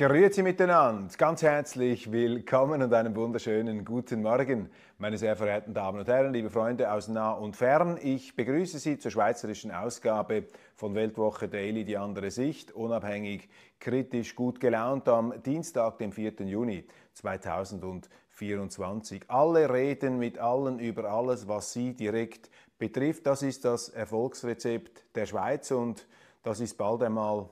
Grüezi miteinander, ganz herzlich willkommen und einen wunderschönen guten Morgen, meine sehr verehrten Damen und Herren, liebe Freunde aus nah und fern. Ich begrüße Sie zur schweizerischen Ausgabe von Weltwoche Daily, die andere Sicht, unabhängig, kritisch, gut gelaunt am Dienstag, dem 4. Juni 2024. Alle reden mit allen über alles, was Sie direkt betrifft. Das ist das Erfolgsrezept der Schweiz und das ist bald einmal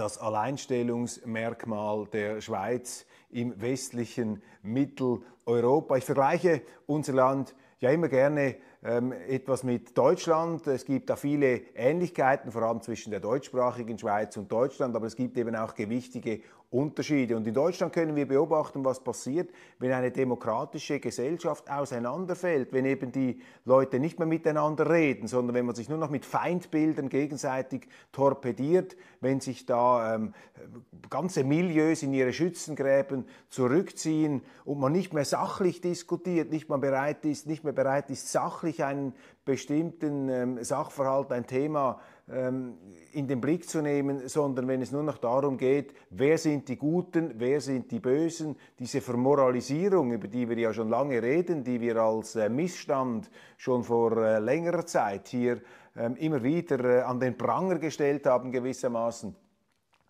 das Alleinstellungsmerkmal der Schweiz im westlichen Mitteleuropa. Ich vergleiche unser Land ja immer gerne ähm, etwas mit Deutschland. Es gibt da viele Ähnlichkeiten, vor allem zwischen der deutschsprachigen Schweiz und Deutschland, aber es gibt eben auch gewichtige Unterschiede. Und in Deutschland können wir beobachten, was passiert, wenn eine demokratische Gesellschaft auseinanderfällt, wenn eben die Leute nicht mehr miteinander reden, sondern wenn man sich nur noch mit Feindbildern gegenseitig torpediert, wenn sich da ähm, ganze Milieus in ihre Schützengräben zurückziehen und man nicht mehr sachlich diskutiert, nicht mehr bereit ist, nicht mehr bereit ist, sachlich wirklich einen bestimmten ähm, Sachverhalt, ein Thema ähm, in den Blick zu nehmen, sondern wenn es nur noch darum geht, wer sind die Guten, wer sind die Bösen, diese Vermoralisierung, über die wir ja schon lange reden, die wir als äh, Missstand schon vor äh, längerer Zeit hier ähm, immer wieder äh, an den Pranger gestellt haben gewissermaßen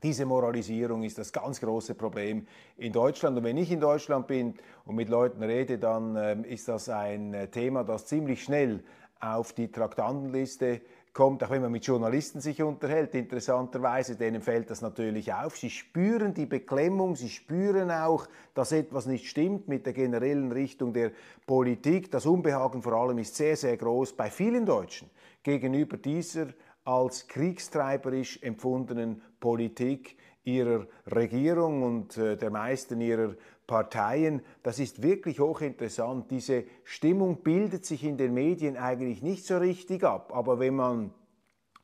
diese Moralisierung ist das ganz große Problem in Deutschland. Und wenn ich in Deutschland bin und mit Leuten rede, dann ähm, ist das ein äh, Thema, das ziemlich schnell auf die Traktantenliste kommt, auch wenn man mit Journalisten sich unterhält, interessanterweise, denen fällt das natürlich auf. Sie spüren die Beklemmung, sie spüren auch, dass etwas nicht stimmt mit der generellen Richtung der Politik. Das Unbehagen vor allem ist sehr, sehr groß bei vielen Deutschen gegenüber dieser als kriegstreiberisch empfundenen Politik ihrer Regierung und äh, der meisten ihrer Parteien. Das ist wirklich hochinteressant. Diese Stimmung bildet sich in den Medien eigentlich nicht so richtig ab. Aber wenn man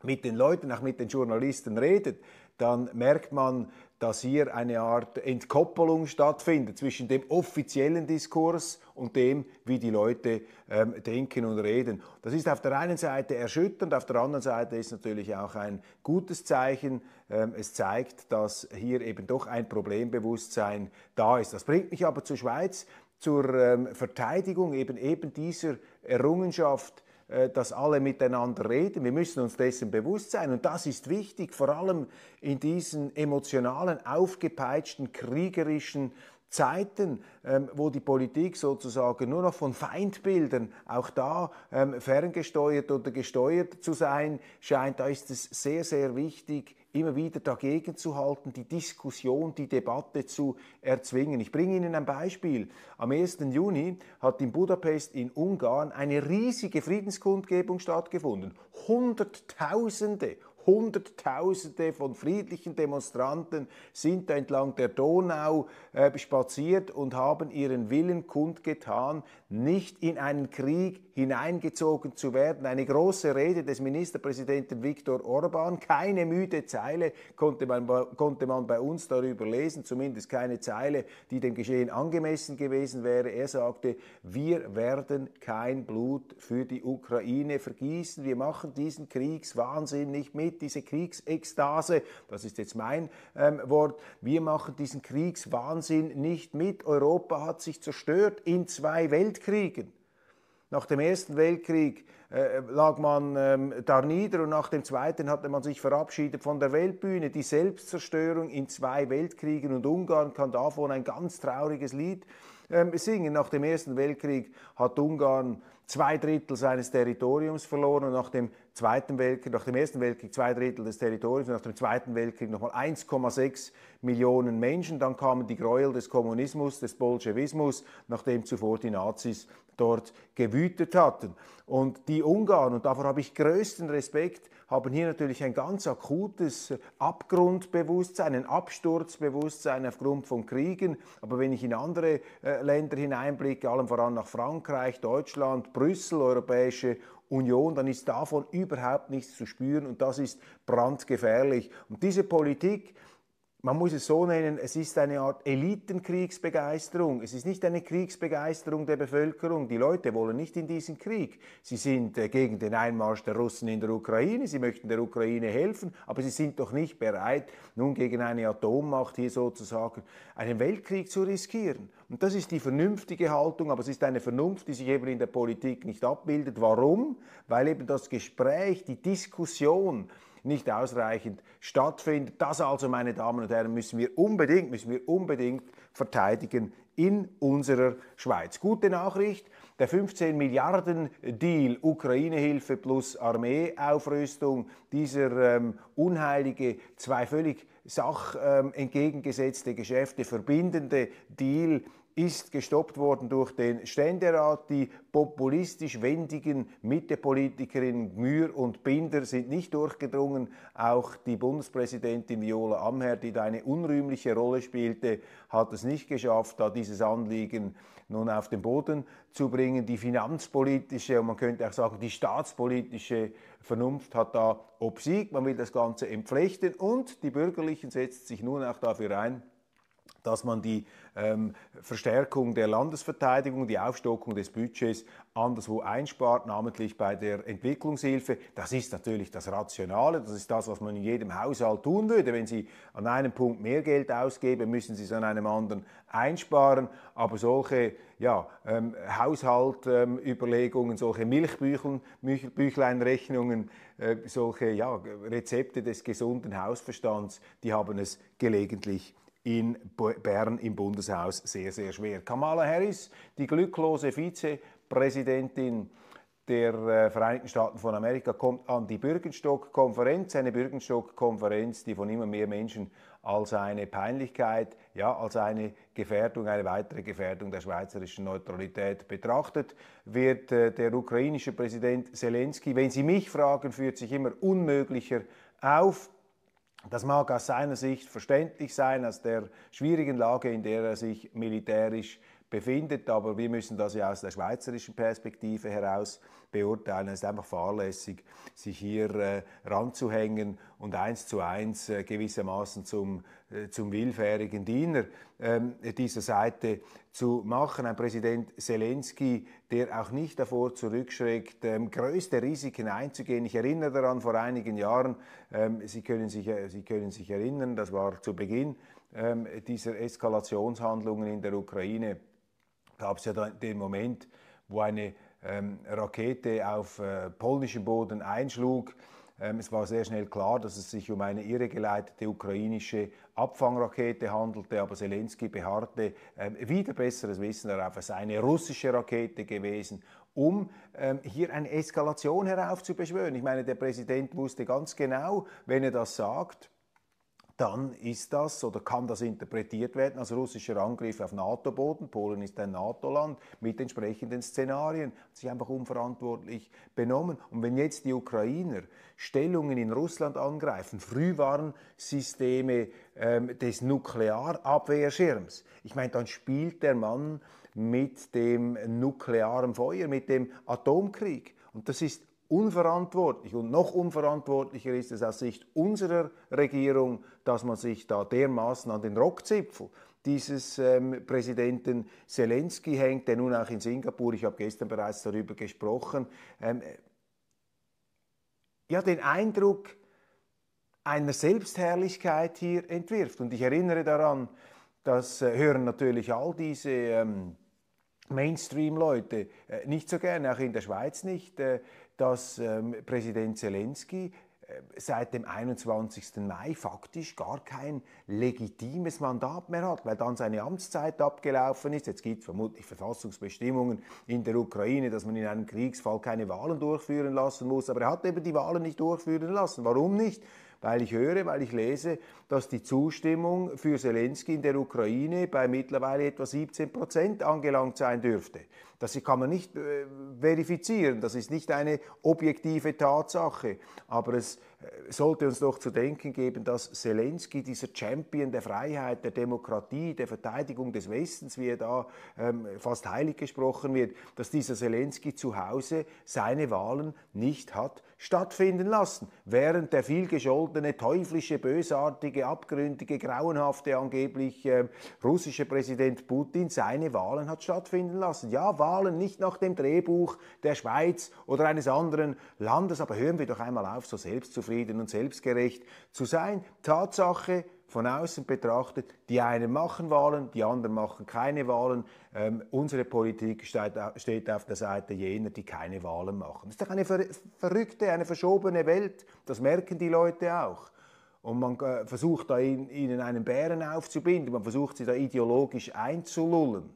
mit den Leuten, auch mit den Journalisten redet, dann merkt man, dass hier eine Art Entkoppelung stattfindet zwischen dem offiziellen Diskurs und dem, wie die Leute ähm, denken und reden. Das ist auf der einen Seite erschütternd, auf der anderen Seite ist natürlich auch ein gutes Zeichen. Ähm, es zeigt, dass hier eben doch ein Problembewusstsein da ist. Das bringt mich aber zur Schweiz, zur ähm, Verteidigung eben, eben dieser Errungenschaft äh, dass alle miteinander reden. Wir müssen uns dessen bewusst sein. Und das ist wichtig, vor allem in diesen emotionalen, aufgepeitschten, kriegerischen Zeiten, ähm, wo die Politik sozusagen nur noch von Feindbildern, auch da ähm, ferngesteuert oder gesteuert zu sein scheint, da ist es sehr, sehr wichtig, immer wieder dagegen zu halten, die Diskussion, die Debatte zu erzwingen. Ich bringe Ihnen ein Beispiel. Am 1. Juni hat in Budapest in Ungarn eine riesige Friedenskundgebung stattgefunden. Hunderttausende, Hunderttausende von friedlichen Demonstranten sind entlang der Donau äh, spaziert und haben ihren Willen kundgetan, nicht in einen Krieg hineingezogen zu werden. Eine große Rede des Ministerpräsidenten Viktor Orban, keine müde Zeile konnte man, konnte man bei uns darüber lesen, zumindest keine Zeile, die dem Geschehen angemessen gewesen wäre. Er sagte, wir werden kein Blut für die Ukraine vergießen, wir machen diesen Kriegswahnsinn nicht mit, diese Kriegsekstase, das ist jetzt mein ähm, Wort, wir machen diesen Kriegswahnsinn nicht mit. Europa hat sich zerstört in zwei Welten. Weltkriegen. Nach dem Ersten Weltkrieg äh, lag man ähm, da nieder und nach dem Zweiten hatte man sich verabschiedet von der Weltbühne. Die Selbstzerstörung in zwei Weltkriegen und Ungarn kann davon ein ganz trauriges Lied ähm, singen. Nach dem Ersten Weltkrieg hat Ungarn zwei Drittel seines Territoriums verloren und nach dem Zweiten Weltkrieg, nach dem Ersten Weltkrieg zwei Drittel des Territoriums, nach dem Zweiten Weltkrieg nochmal 1,6 Millionen Menschen. Dann kamen die Gräuel des Kommunismus, des Bolschewismus, nachdem zuvor die Nazis dort gewütet hatten. Und die Ungarn, und davor habe ich größten Respekt, haben hier natürlich ein ganz akutes Abgrundbewusstsein, ein Absturzbewusstsein aufgrund von Kriegen. Aber wenn ich in andere äh, Länder hineinblicke, allem voran nach Frankreich, Deutschland, Brüssel, Europäische Union, dann ist davon überhaupt nichts zu spüren und das ist brandgefährlich. Und diese Politik, man muss es so nennen, es ist eine Art Elitenkriegsbegeisterung. Es ist nicht eine Kriegsbegeisterung der Bevölkerung. Die Leute wollen nicht in diesen Krieg. Sie sind äh, gegen den Einmarsch der Russen in der Ukraine, sie möchten der Ukraine helfen, aber sie sind doch nicht bereit, nun gegen eine Atommacht hier sozusagen einen Weltkrieg zu riskieren. Und das ist die vernünftige Haltung, aber es ist eine Vernunft, die sich eben in der Politik nicht abbildet. Warum? Weil eben das Gespräch, die Diskussion, nicht ausreichend stattfindet. Das also, meine Damen und Herren, müssen wir unbedingt, müssen wir unbedingt verteidigen in unserer Schweiz. Gute Nachricht, der 15 Milliarden Deal Ukraine-Hilfe plus Armeeaufrüstung, dieser ähm, unheilige, zwei völlig sachentgegengesetzte ähm, Geschäfte verbindende Deal, ist gestoppt worden durch den Ständerat. Die populistisch wendigen Mittepolitikerinnen Mühr und Binder sind nicht durchgedrungen. Auch die Bundespräsidentin Viola Amherd, die da eine unrühmliche Rolle spielte, hat es nicht geschafft, da dieses Anliegen nun auf den Boden zu bringen. Die finanzpolitische und man könnte auch sagen die staatspolitische Vernunft hat da obsiegt. Man will das Ganze entflechten und die Bürgerlichen setzen sich nun auch dafür ein, dass man die ähm, Verstärkung der Landesverteidigung, die Aufstockung des Budgets anderswo einspart, namentlich bei der Entwicklungshilfe. Das ist natürlich das Rationale, das ist das, was man in jedem Haushalt tun würde. Wenn Sie an einem Punkt mehr Geld ausgeben, müssen Sie es an einem anderen einsparen. Aber solche ja, ähm, Haushaltüberlegungen, ähm, solche Milchbüchleinrechnungen, äh, solche ja, Rezepte des gesunden Hausverstands, die haben es gelegentlich in Bern im Bundeshaus sehr, sehr schwer. Kamala Harris, die glücklose Vizepräsidentin der äh, Vereinigten Staaten von Amerika, kommt an die Bürgenstock-Konferenz, eine Bürgenstock-Konferenz, die von immer mehr Menschen als eine Peinlichkeit, ja, als eine Gefährdung, eine weitere Gefährdung der schweizerischen Neutralität betrachtet, wird äh, der ukrainische Präsident Zelensky, wenn Sie mich fragen, führt sich immer unmöglicher auf. Das mag aus seiner Sicht verständlich sein, aus der schwierigen Lage, in der er sich militärisch befindet, aber wir müssen das ja aus der schweizerischen Perspektive heraus beurteilen. Es ist einfach fahrlässig, sich hier äh, ranzuhängen und eins zu eins äh, gewissermaßen zum, äh, zum willfährigen Diener ähm, dieser Seite zu machen. Ein Präsident Zelensky, der auch nicht davor zurückschreckt, ähm, größte Risiken einzugehen. Ich erinnere daran, vor einigen Jahren, ähm, Sie können sich, äh, Sie können sich erinnern, das war zu Beginn dieser Eskalationshandlungen in der Ukraine, gab es ja den Moment, wo eine Rakete auf polnischem Boden einschlug ähm, es war sehr schnell klar, dass es sich um eine irregeleitete ukrainische Abfangrakete handelte, aber Zelensky beharrte ähm, wieder besseres Wissen darauf, es sei eine russische Rakete gewesen um ähm, hier eine Eskalation heraufzubeschwören. Ich meine, der Präsident wusste ganz genau, wenn er das sagt, dann ist das oder kann das interpretiert werden als russischer Angriff auf NATO-Boden. Polen ist ein NATO-Land mit entsprechenden Szenarien, hat sich einfach unverantwortlich benommen. Und wenn jetzt die Ukrainer Stellungen in Russland angreifen, Frühwarnsysteme ähm, des Nuklearabwehrschirms, ich meine, dann spielt der Mann mit dem nuklearen Feuer, mit dem Atomkrieg. Und das ist unverantwortlich. Und noch unverantwortlicher ist es aus Sicht unserer Regierung, dass man sich da dermaßen an den Rockzipfel dieses ähm, Präsidenten Zelensky hängt, der nun auch in Singapur, ich habe gestern bereits darüber gesprochen, ähm, ja, den Eindruck einer Selbstherrlichkeit hier entwirft. Und ich erinnere daran, das äh, hören natürlich all diese ähm, Mainstream-Leute äh, nicht so gerne, auch in der Schweiz nicht. Äh, dass ähm, Präsident Zelensky äh, seit dem 21. Mai faktisch gar kein legitimes Mandat mehr hat, weil dann seine Amtszeit abgelaufen ist. Jetzt gibt es vermutlich Verfassungsbestimmungen in der Ukraine, dass man in einem Kriegsfall keine Wahlen durchführen lassen muss, aber er hat eben die Wahlen nicht durchführen lassen. Warum nicht? Weil ich höre, weil ich lese, dass die Zustimmung für Zelensky in der Ukraine bei mittlerweile etwa 17 Prozent angelangt sein dürfte. Das kann man nicht äh, verifizieren, das ist nicht eine objektive Tatsache, aber es äh, sollte uns doch zu denken geben, dass Zelensky, dieser Champion der Freiheit, der Demokratie, der Verteidigung des Westens, wie er da ähm, fast heilig gesprochen wird, dass dieser Zelensky zu Hause seine Wahlen nicht hat stattfinden lassen, während der vielgescholtene, teuflische, bösartige schmutzige, abgründige, grauenhafte angeblich äh, russische Präsident Putin seine Wahlen hat stattfinden lassen. Ja, Wahlen nicht nach dem Drehbuch der Schweiz oder eines anderen Landes, aber hören wir doch einmal auf, so selbstzufrieden und selbstgerecht zu sein. Tatsache, von außen betrachtet, die einen machen Wahlen, die anderen machen keine Wahlen. Ähm, unsere Politik steht, auf der Seite jener, die keine Wahlen machen. Das ist doch eine ver verrückte, eine verschobene Welt. Das merken die Leute auch. Und man äh, versucht da ihnen einen Bären aufzubinden, man versucht sie da ideologisch einzulullen.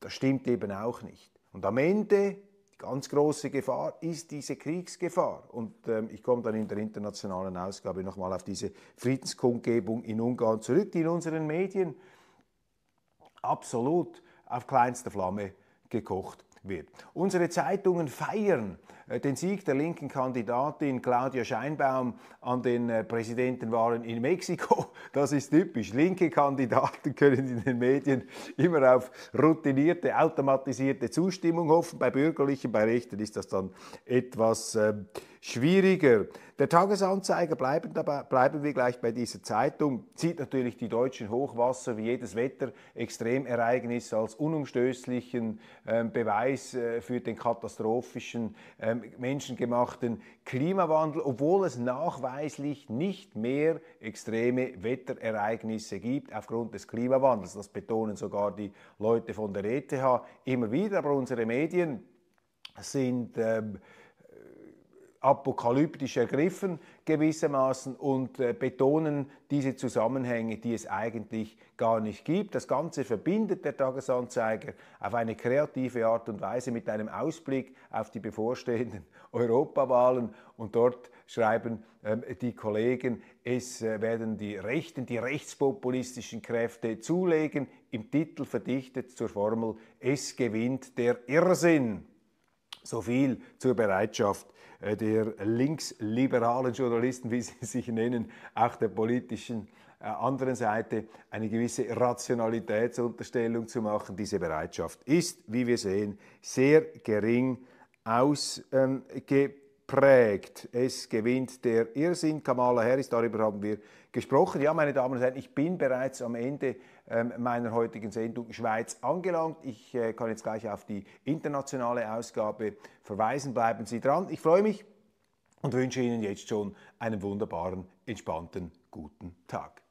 Das stimmt eben auch nicht. Und am Ende, die ganz große Gefahr ist diese Kriegsgefahr. Und ähm, ich komme dann in der internationalen Ausgabe nochmal auf diese Friedenskundgebung in Ungarn zurück, die in unseren Medien absolut auf kleinster Flamme gekocht wird. Unsere Zeitungen feiern äh, den Sieg der linken Kandidatin Claudia Scheinbaum an den äh, Präsidentenwahlen in Mexiko. Das ist typisch. Linke Kandidaten können in den Medien immer auf routinierte, automatisierte Zustimmung hoffen. Bei bürgerlichen, bei Rechten ist das dann etwas äh, schwieriger. Der Tagesanzeiger, bleiben, dabei, bleiben wir gleich bei dieser Zeitung, zieht natürlich die deutschen Hochwasser wie jedes Wetter Extremereignis als unumstößlichen äh, Beweis äh, für den katastrophischen äh, menschengemachten Klimawandel, obwohl es nachweislich nicht mehr extreme Wetterereignisse gibt aufgrund des Klimawandels. Das betonen sogar die Leute von der ETH immer wieder, aber unsere Medien sind... Ähm, apokalyptisch ergriffen gewissermaßen und äh, betonen diese Zusammenhänge, die es eigentlich gar nicht gibt. Das Ganze verbindet der Tagesanzeiger auf eine kreative Art und Weise mit einem Ausblick auf die bevorstehenden Europawahlen und dort schreiben ähm, die Kollegen, es äh, werden die Rechten, die rechtspopulistischen Kräfte zulegen, im Titel verdichtet zur Formel, es gewinnt der Irrsinn. So viel zur Bereitschaft äh, der linksliberalen Journalisten, wie sie sich nennen, auch der politischen äh, anderen Seite eine gewisse Rationalitätsunterstellung zu machen. Diese Bereitschaft ist, wie wir sehen, sehr gering ausgeprägt prägt. Es gewinnt der Irrsinn. Kamala Harris, darüber haben wir gesprochen. Ja, meine Damen und Herren, ich bin bereits am Ende ähm, meiner heutigen Sendung Schweiz angelangt. Ich äh, kann jetzt gleich auf die internationale Ausgabe verweisen. Bleiben Sie dran. Ich freue mich und wünsche Ihnen jetzt schon einen wunderbaren, entspannten, guten Tag.